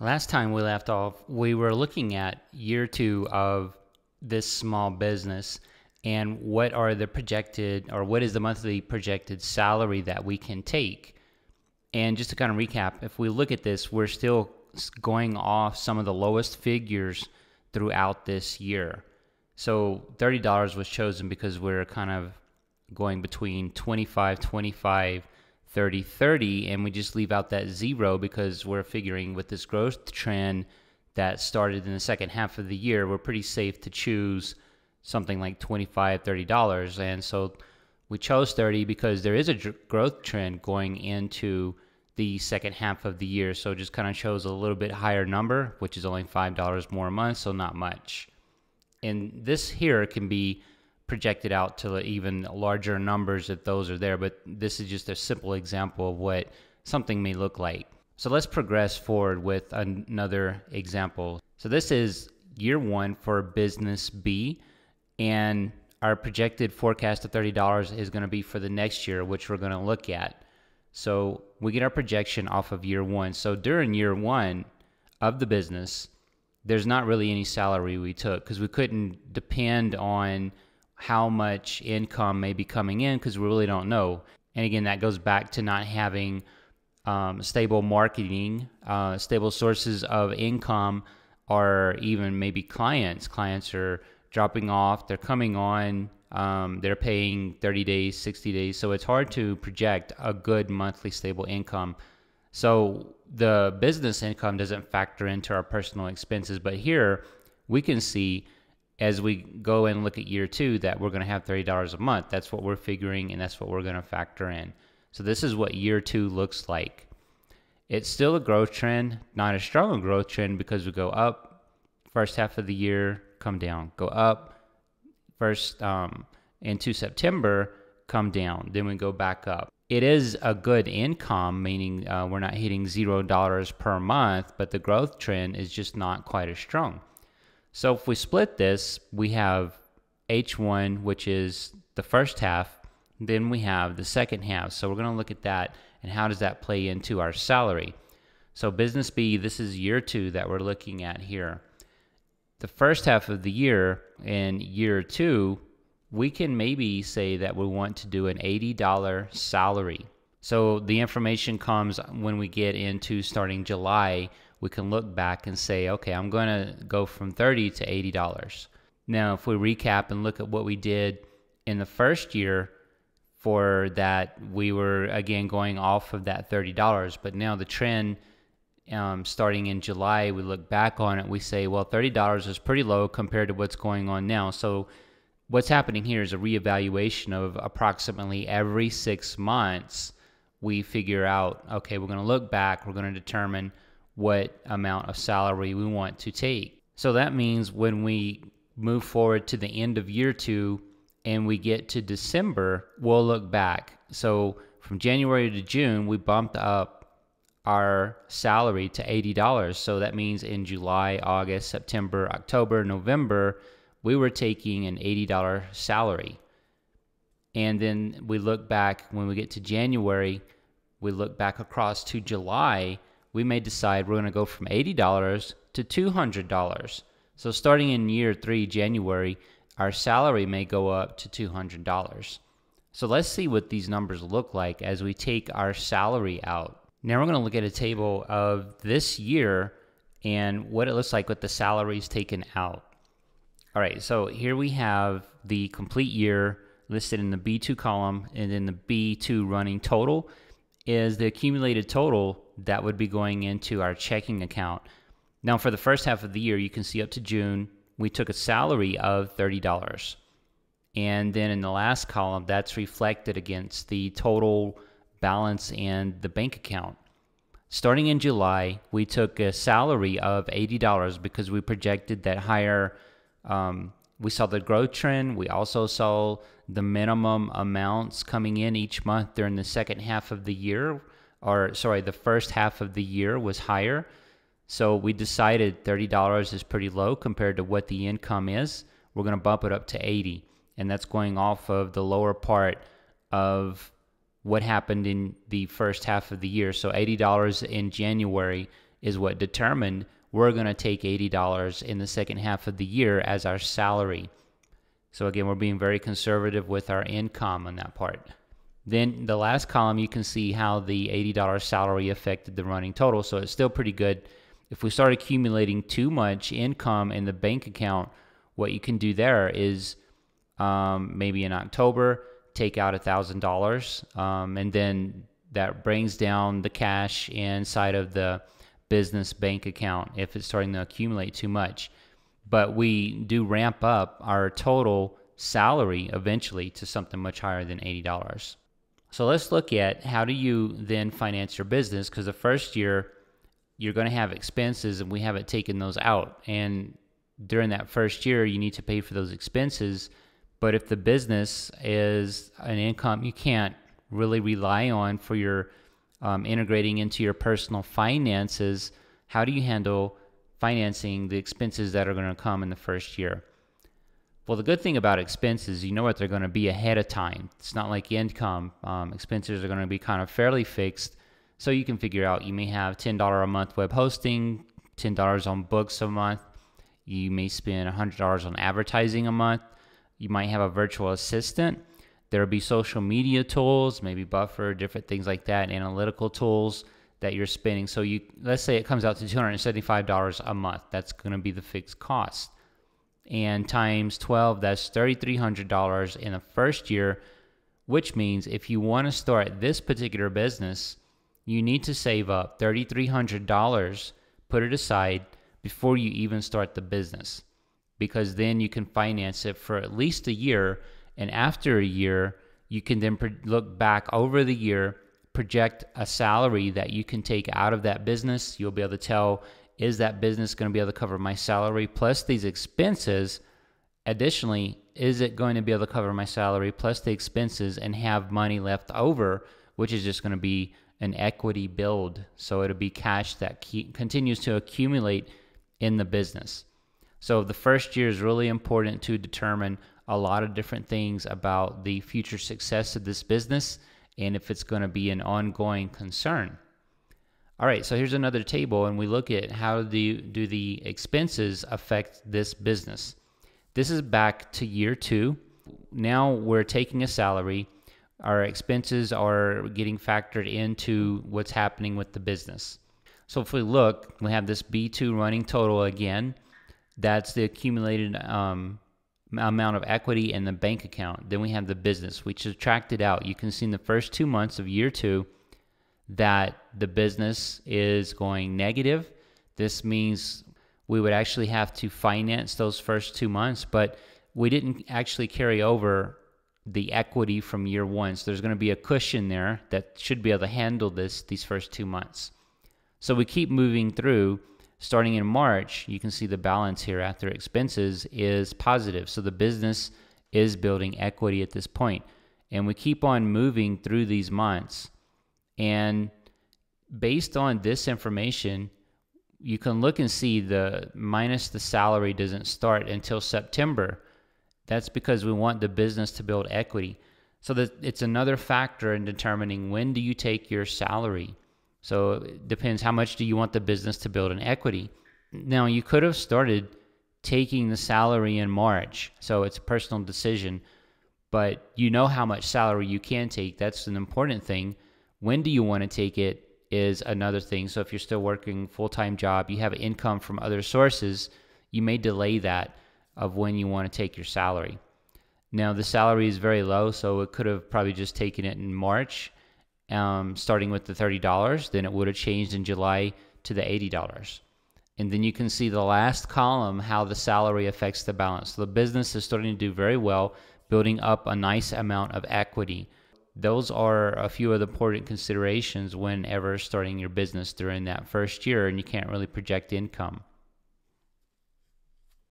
Last time we left off, we were looking at year two of this small business and what are the projected or what is the monthly projected salary that we can take. And just to kind of recap, if we look at this, we're still going off some of the lowest figures throughout this year. So $30 was chosen because we're kind of going between 25, 25, 30, 30, and we just leave out that zero because we're figuring with this growth trend that started in the second half of the year, we're pretty safe to choose something like 25 $30. And so we chose 30 because there is a growth trend going into the second half of the year. So just kind of chose a little bit higher number, which is only $5 more a month, so not much. And this here can be projected out to even larger numbers if those are there, but this is just a simple example of what something may look like. So let's progress forward with another example. So this is year one for business B, and our projected forecast of $30 is going to be for the next year, which we're going to look at. So we get our projection off of year one. So during year one of the business, there's not really any salary we took because we couldn't depend on how much income may be coming in because we really don't know. And again, that goes back to not having um, stable marketing, uh, stable sources of income, or even maybe clients. Clients are dropping off, they're coming on, um, they're paying 30 days, 60 days. So it's hard to project a good monthly stable income. So the business income doesn't factor into our personal expenses, but here we can see as we go and look at year two that we're going to have $30 a month. That's what we're figuring and that's what we're going to factor in. So this is what year two looks like. It's still a growth trend, not a strong growth trend because we go up first half of the year, come down, go up first um, into September, come down, then we go back up. It is a good income, meaning uh, we're not hitting $0 per month, but the growth trend is just not quite as strong. So if we split this, we have H1, which is the first half, then we have the second half. So we're going to look at that and how does that play into our salary. So business B, this is year two that we're looking at here. The first half of the year in year two, we can maybe say that we want to do an $80 salary. So the information comes when we get into starting July. We can look back and say, okay, I'm going to go from 30 to $80. Now, if we recap and look at what we did in the first year for that, we were again going off of that $30. But now the trend um, starting in July, we look back on it, we say, well, $30 is pretty low compared to what's going on now. So what's happening here is a reevaluation of approximately every six months we figure out okay, we're going to look back, we're going to determine what amount of salary we want to take. So that means when we move forward to the end of year two and we get to December, we'll look back. So from January to June, we bumped up our salary to $80. So that means in July, August, September, October, November, we were taking an $80 salary. And then we look back when we get to January we look back across to July, we may decide we're going to go from $80 to $200. So starting in year three, January, our salary may go up to $200. So let's see what these numbers look like as we take our salary out. Now we're going to look at a table of this year and what it looks like with the salaries taken out. All right, so here we have the complete year listed in the B2 column and then the B2 running total is the accumulated total that would be going into our checking account. Now, for the first half of the year, you can see up to June, we took a salary of $30. And then in the last column, that's reflected against the total balance and the bank account. Starting in July, we took a salary of $80 because we projected that higher. Um, we saw the growth trend. We also saw the minimum amounts coming in each month during the second half of the year, or sorry, the first half of the year was higher. So we decided $30 is pretty low compared to what the income is. We're going to bump it up to 80. And that's going off of the lower part of what happened in the first half of the year. So $80 in January is what determined we're going to take $80 in the second half of the year as our salary. So again, we're being very conservative with our income on that part. Then the last column, you can see how the $80 salary affected the running total. So it's still pretty good. If we start accumulating too much income in the bank account, what you can do there is um, maybe in October, take out $1,000 um, and then that brings down the cash inside of the business bank account if it's starting to accumulate too much but we do ramp up our total salary eventually to something much higher than $80. So let's look at how do you then finance your business because the first year you're going to have expenses and we haven't taken those out. And during that first year, you need to pay for those expenses. But if the business is an income you can't really rely on for your um, integrating into your personal finances, how do you handle financing the expenses that are going to come in the first year. Well, the good thing about expenses, you know what they're going to be ahead of time. It's not like income. Um, expenses are going to be kind of fairly fixed. So you can figure out you may have $10 a month web hosting, $10 on books a month. You may spend $100 on advertising a month. You might have a virtual assistant. There'll be social media tools, maybe Buffer, different things like that, analytical tools that you're spending. So you let's say it comes out to $275 a month. That's going to be the fixed cost. And times 12, that's $3,300 in the first year, which means if you want to start this particular business, you need to save up $3,300, put it aside before you even start the business, because then you can finance it for at least a year. And after a year, you can then look back over the year project a salary that you can take out of that business. You'll be able to tell is that business going to be able to cover my salary plus these expenses? Additionally, is it going to be able to cover my salary plus the expenses and have money left over, which is just going to be an equity build? So it'll be cash that continues to accumulate in the business. So the first year is really important to determine a lot of different things about the future success of this business and if it's going to be an ongoing concern. All right, so here's another table, and we look at how do, do the expenses affect this business. This is back to year two. Now we're taking a salary. Our expenses are getting factored into what's happening with the business. So if we look, we have this B2 running total again. That's the accumulated um, amount of equity in the bank account. Then we have the business. We subtracted out. You can see in the first two months of year two that the business is going negative. This means we would actually have to finance those first two months, but we didn't actually carry over the equity from year one. So there's going to be a cushion there that should be able to handle this these first two months. So we keep moving through starting in March, you can see the balance here after expenses is positive. So the business is building equity at this point. And we keep on moving through these months. And based on this information, you can look and see the minus the salary doesn't start until September. That's because we want the business to build equity. So that it's another factor in determining when do you take your salary. So it depends how much do you want the business to build in equity. Now you could have started taking the salary in March. So it's a personal decision, but you know how much salary you can take. That's an important thing. When do you want to take it is another thing. So if you're still working full-time job, you have income from other sources, you may delay that of when you want to take your salary. Now the salary is very low, so it could have probably just taken it in March um, starting with the $30, then it would have changed in July to the $80. And then you can see the last column how the salary affects the balance. So the business is starting to do very well, building up a nice amount of equity. Those are a few of the important considerations whenever starting your business during that first year and you can't really project income.